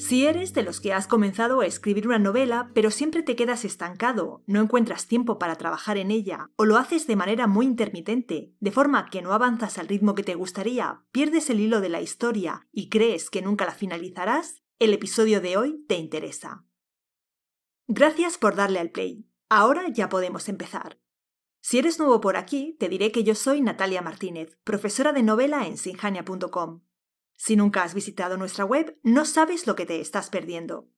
Si eres de los que has comenzado a escribir una novela, pero siempre te quedas estancado, no encuentras tiempo para trabajar en ella, o lo haces de manera muy intermitente, de forma que no avanzas al ritmo que te gustaría, pierdes el hilo de la historia y crees que nunca la finalizarás, el episodio de hoy te interesa. Gracias por darle al play. Ahora ya podemos empezar. Si eres nuevo por aquí, te diré que yo soy Natalia Martínez, profesora de novela en sinjania.com si nunca has visitado nuestra web, no sabes lo que te estás perdiendo.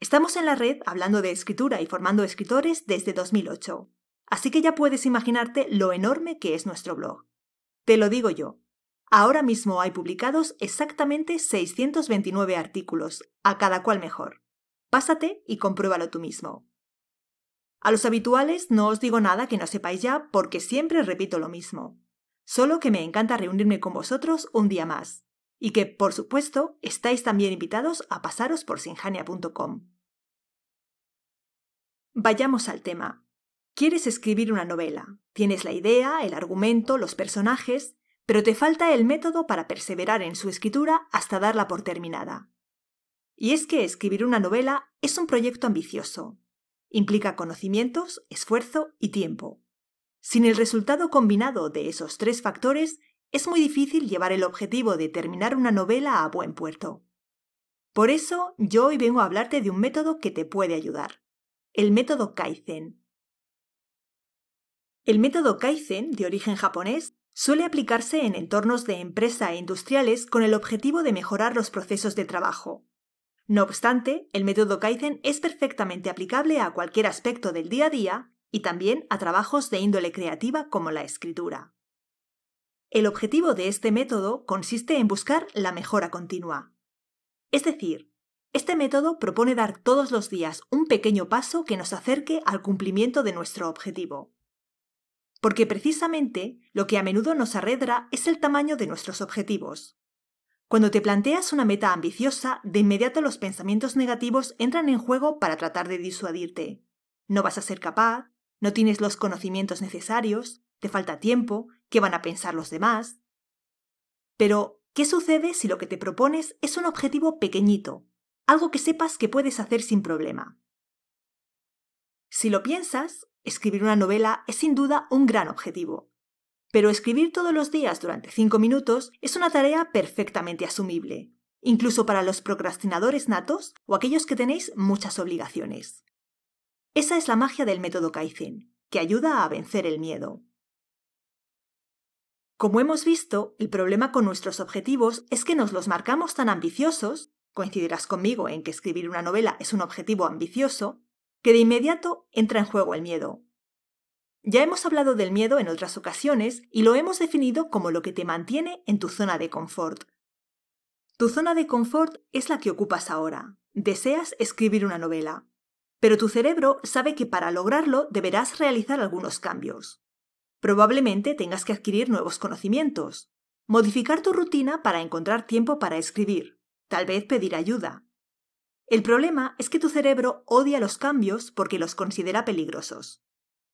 Estamos en la red hablando de escritura y formando escritores desde 2008, así que ya puedes imaginarte lo enorme que es nuestro blog. Te lo digo yo. Ahora mismo hay publicados exactamente 629 artículos, a cada cual mejor. Pásate y compruébalo tú mismo. A los habituales no os digo nada que no sepáis ya porque siempre repito lo mismo. Solo que me encanta reunirme con vosotros un día más, y que, por supuesto, estáis también invitados a pasaros por sinjania.com. Vayamos al tema. Quieres escribir una novela. Tienes la idea, el argumento, los personajes, pero te falta el método para perseverar en su escritura hasta darla por terminada. Y es que escribir una novela es un proyecto ambicioso. Implica conocimientos, esfuerzo y tiempo. Sin el resultado combinado de esos tres factores es muy difícil llevar el objetivo de terminar una novela a buen puerto. Por eso, yo hoy vengo a hablarte de un método que te puede ayudar, el método Kaizen. El método Kaizen, de origen japonés, suele aplicarse en entornos de empresa e industriales con el objetivo de mejorar los procesos de trabajo. No obstante, el método Kaizen es perfectamente aplicable a cualquier aspecto del día a día y también a trabajos de índole creativa como la escritura. El objetivo de este método consiste en buscar la mejora continua. Es decir, este método propone dar todos los días un pequeño paso que nos acerque al cumplimiento de nuestro objetivo. Porque precisamente lo que a menudo nos arredra es el tamaño de nuestros objetivos. Cuando te planteas una meta ambiciosa, de inmediato los pensamientos negativos entran en juego para tratar de disuadirte. No vas a ser capaz, no tienes los conocimientos necesarios, falta tiempo, qué van a pensar los demás. Pero, ¿qué sucede si lo que te propones es un objetivo pequeñito, algo que sepas que puedes hacer sin problema? Si lo piensas, escribir una novela es sin duda un gran objetivo. Pero escribir todos los días durante cinco minutos es una tarea perfectamente asumible, incluso para los procrastinadores natos o aquellos que tenéis muchas obligaciones. Esa es la magia del método Kaizen, que ayuda a vencer el miedo. Como hemos visto, el problema con nuestros objetivos es que nos los marcamos tan ambiciosos, coincidirás conmigo en que escribir una novela es un objetivo ambicioso, que de inmediato entra en juego el miedo. Ya hemos hablado del miedo en otras ocasiones y lo hemos definido como lo que te mantiene en tu zona de confort. Tu zona de confort es la que ocupas ahora. Deseas escribir una novela, pero tu cerebro sabe que para lograrlo deberás realizar algunos cambios. Probablemente tengas que adquirir nuevos conocimientos, modificar tu rutina para encontrar tiempo para escribir, tal vez pedir ayuda. El problema es que tu cerebro odia los cambios porque los considera peligrosos.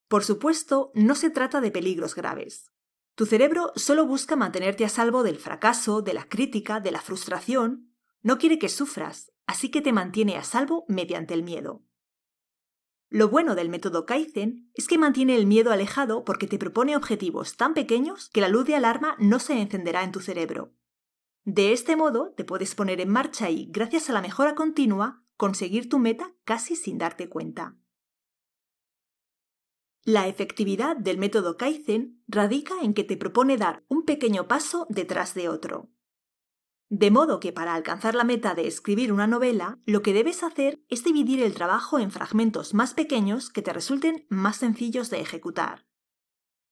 Por supuesto, no se trata de peligros graves. Tu cerebro solo busca mantenerte a salvo del fracaso, de la crítica, de la frustración. No quiere que sufras, así que te mantiene a salvo mediante el miedo. Lo bueno del método Kaizen es que mantiene el miedo alejado porque te propone objetivos tan pequeños que la luz de alarma no se encenderá en tu cerebro. De este modo te puedes poner en marcha y, gracias a la mejora continua, conseguir tu meta casi sin darte cuenta. La efectividad del método Kaizen radica en que te propone dar un pequeño paso detrás de otro. De modo que para alcanzar la meta de escribir una novela, lo que debes hacer es dividir el trabajo en fragmentos más pequeños que te resulten más sencillos de ejecutar.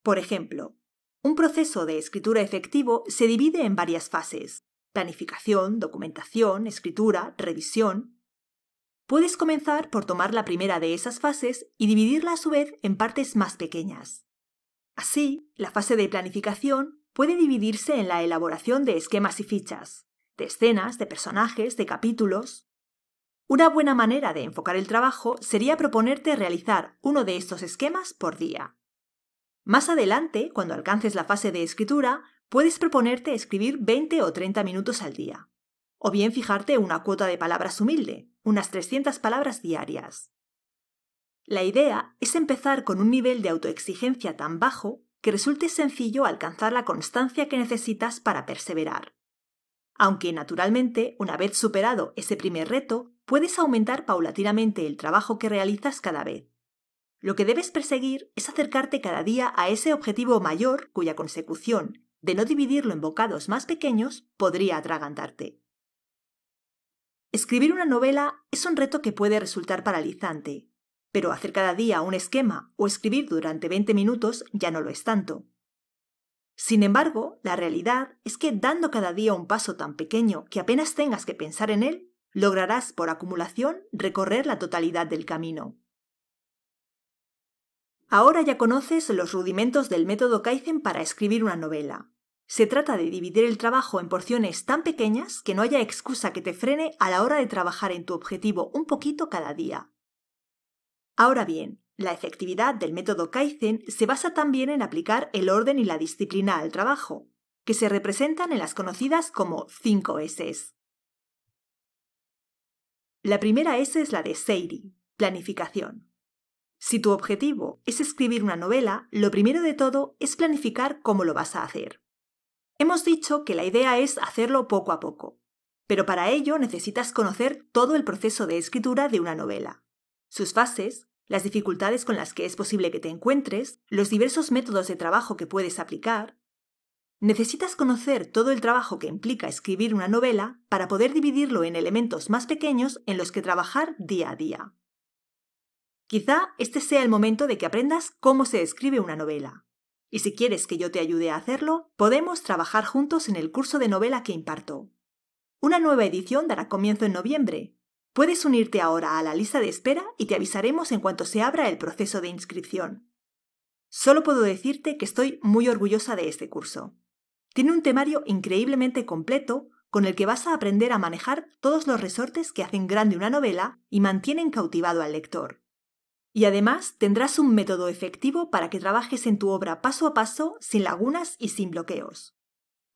Por ejemplo, un proceso de escritura efectivo se divide en varias fases, planificación, documentación, escritura, revisión. Puedes comenzar por tomar la primera de esas fases y dividirla a su vez en partes más pequeñas. Así, la fase de planificación puede dividirse en la elaboración de esquemas y fichas, de escenas, de personajes, de capítulos. Una buena manera de enfocar el trabajo sería proponerte realizar uno de estos esquemas por día. Más adelante, cuando alcances la fase de escritura, puedes proponerte escribir 20 o 30 minutos al día. O bien fijarte una cuota de palabras humilde, unas 300 palabras diarias. La idea es empezar con un nivel de autoexigencia tan bajo que resulte sencillo alcanzar la constancia que necesitas para perseverar aunque naturalmente, una vez superado ese primer reto, puedes aumentar paulatinamente el trabajo que realizas cada vez. Lo que debes perseguir es acercarte cada día a ese objetivo mayor cuya consecución, de no dividirlo en bocados más pequeños, podría atragantarte. Escribir una novela es un reto que puede resultar paralizante, pero hacer cada día un esquema o escribir durante 20 minutos ya no lo es tanto. Sin embargo, la realidad es que dando cada día un paso tan pequeño que apenas tengas que pensar en él, lograrás por acumulación recorrer la totalidad del camino. Ahora ya conoces los rudimentos del método Kaizen para escribir una novela. Se trata de dividir el trabajo en porciones tan pequeñas que no haya excusa que te frene a la hora de trabajar en tu objetivo un poquito cada día. Ahora bien, la efectividad del método Kaizen se basa también en aplicar el orden y la disciplina al trabajo, que se representan en las conocidas como 5 S. La primera S es la de Seiri, planificación. Si tu objetivo es escribir una novela, lo primero de todo es planificar cómo lo vas a hacer. Hemos dicho que la idea es hacerlo poco a poco, pero para ello necesitas conocer todo el proceso de escritura de una novela, sus fases, las dificultades con las que es posible que te encuentres, los diversos métodos de trabajo que puedes aplicar. Necesitas conocer todo el trabajo que implica escribir una novela para poder dividirlo en elementos más pequeños en los que trabajar día a día. Quizá este sea el momento de que aprendas cómo se escribe una novela. Y si quieres que yo te ayude a hacerlo, podemos trabajar juntos en el curso de novela que imparto. Una nueva edición dará comienzo en noviembre, Puedes unirte ahora a la lista de espera y te avisaremos en cuanto se abra el proceso de inscripción. Solo puedo decirte que estoy muy orgullosa de este curso. Tiene un temario increíblemente completo con el que vas a aprender a manejar todos los resortes que hacen grande una novela y mantienen cautivado al lector. Y además tendrás un método efectivo para que trabajes en tu obra paso a paso, sin lagunas y sin bloqueos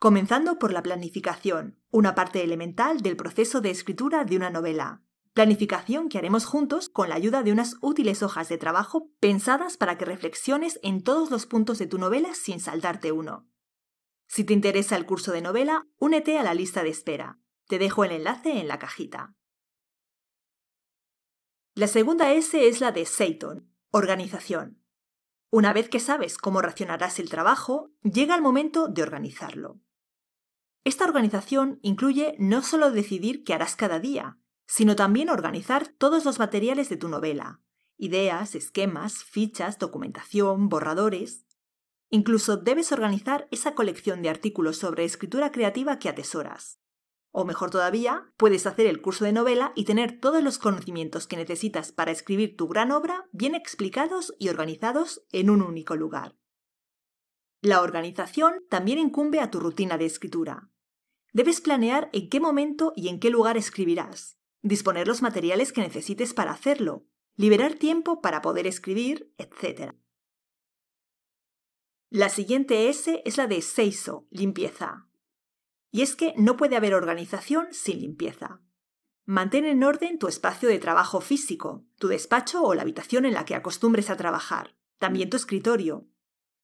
comenzando por la planificación, una parte elemental del proceso de escritura de una novela. Planificación que haremos juntos con la ayuda de unas útiles hojas de trabajo pensadas para que reflexiones en todos los puntos de tu novela sin saltarte uno. Si te interesa el curso de novela, únete a la lista de espera. Te dejo el enlace en la cajita. La segunda S es la de Seyton, organización. Una vez que sabes cómo racionarás el trabajo, llega el momento de organizarlo. Esta organización incluye no solo decidir qué harás cada día, sino también organizar todos los materiales de tu novela, ideas, esquemas, fichas, documentación, borradores. Incluso debes organizar esa colección de artículos sobre escritura creativa que atesoras. O mejor todavía, puedes hacer el curso de novela y tener todos los conocimientos que necesitas para escribir tu gran obra bien explicados y organizados en un único lugar. La organización también incumbe a tu rutina de escritura. Debes planear en qué momento y en qué lugar escribirás, disponer los materiales que necesites para hacerlo, liberar tiempo para poder escribir, etc. La siguiente S es la de Seiso, limpieza. Y es que no puede haber organización sin limpieza. Mantén en orden tu espacio de trabajo físico, tu despacho o la habitación en la que acostumbres a trabajar, también tu escritorio,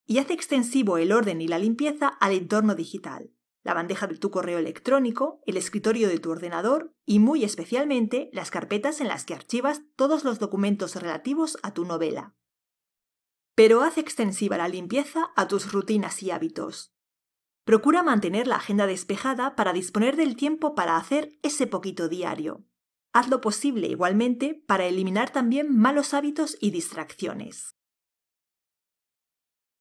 y hace extensivo el orden y la limpieza al entorno digital la bandeja de tu correo electrónico, el escritorio de tu ordenador y muy especialmente las carpetas en las que archivas todos los documentos relativos a tu novela. Pero haz extensiva la limpieza a tus rutinas y hábitos. Procura mantener la agenda despejada para disponer del tiempo para hacer ese poquito diario. Haz lo posible igualmente para eliminar también malos hábitos y distracciones.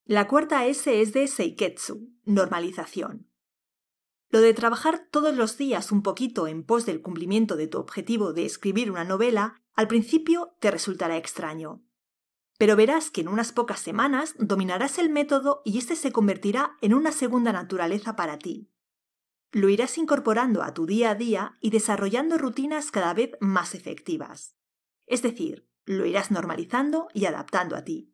La cuarta S es de Seiketsu, normalización. Lo de trabajar todos los días un poquito en pos del cumplimiento de tu objetivo de escribir una novela, al principio te resultará extraño. Pero verás que en unas pocas semanas dominarás el método y este se convertirá en una segunda naturaleza para ti. Lo irás incorporando a tu día a día y desarrollando rutinas cada vez más efectivas. Es decir, lo irás normalizando y adaptando a ti.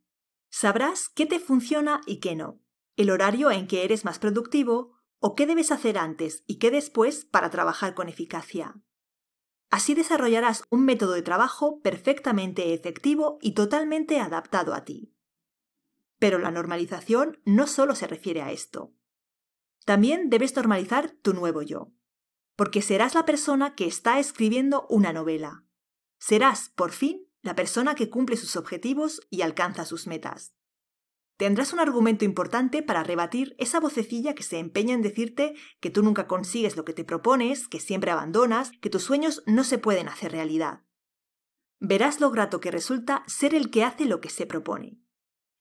Sabrás qué te funciona y qué no, el horario en que eres más productivo, o qué debes hacer antes y qué después para trabajar con eficacia. Así desarrollarás un método de trabajo perfectamente efectivo y totalmente adaptado a ti. Pero la normalización no solo se refiere a esto. También debes normalizar tu nuevo yo, porque serás la persona que está escribiendo una novela. Serás, por fin, la persona que cumple sus objetivos y alcanza sus metas. Tendrás un argumento importante para rebatir esa vocecilla que se empeña en decirte que tú nunca consigues lo que te propones, que siempre abandonas, que tus sueños no se pueden hacer realidad. Verás lo grato que resulta ser el que hace lo que se propone.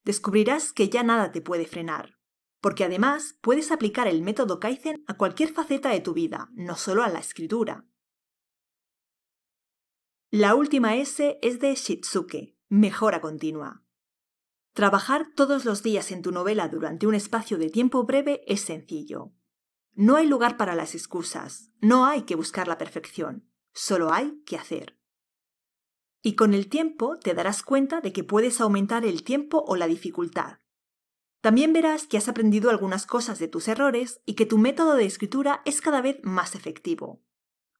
Descubrirás que ya nada te puede frenar, porque además puedes aplicar el método Kaizen a cualquier faceta de tu vida, no solo a la escritura. La última S es de Shitsuke, mejora continua. Trabajar todos los días en tu novela durante un espacio de tiempo breve es sencillo. No hay lugar para las excusas, no hay que buscar la perfección, solo hay que hacer. Y con el tiempo te darás cuenta de que puedes aumentar el tiempo o la dificultad. También verás que has aprendido algunas cosas de tus errores y que tu método de escritura es cada vez más efectivo.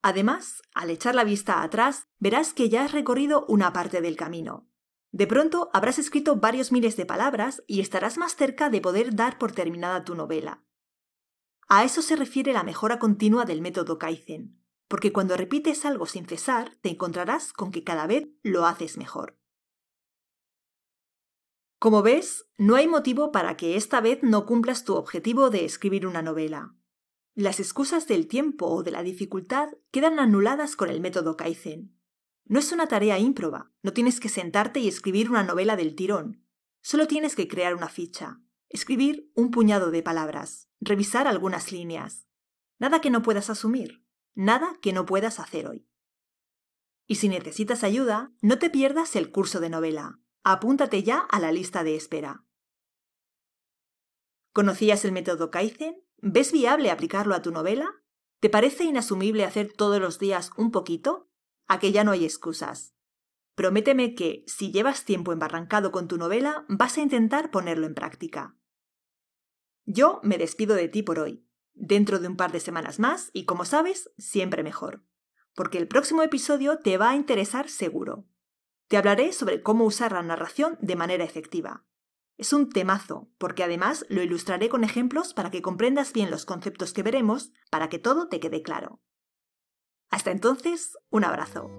Además, al echar la vista atrás, verás que ya has recorrido una parte del camino. De pronto habrás escrito varios miles de palabras y estarás más cerca de poder dar por terminada tu novela. A eso se refiere la mejora continua del método Kaizen, porque cuando repites algo sin cesar, te encontrarás con que cada vez lo haces mejor. Como ves, no hay motivo para que esta vez no cumplas tu objetivo de escribir una novela. Las excusas del tiempo o de la dificultad quedan anuladas con el método Kaizen, no es una tarea ímproba, no tienes que sentarte y escribir una novela del tirón. Solo tienes que crear una ficha, escribir un puñado de palabras, revisar algunas líneas. Nada que no puedas asumir, nada que no puedas hacer hoy. Y si necesitas ayuda, no te pierdas el curso de novela. Apúntate ya a la lista de espera. ¿Conocías el método Kaizen? ¿Ves viable aplicarlo a tu novela? ¿Te parece inasumible hacer todos los días un poquito? a que ya no hay excusas. Prométeme que, si llevas tiempo embarrancado con tu novela, vas a intentar ponerlo en práctica. Yo me despido de ti por hoy. Dentro de un par de semanas más, y como sabes, siempre mejor. Porque el próximo episodio te va a interesar seguro. Te hablaré sobre cómo usar la narración de manera efectiva. Es un temazo, porque además lo ilustraré con ejemplos para que comprendas bien los conceptos que veremos, para que todo te quede claro. Hasta entonces, un abrazo.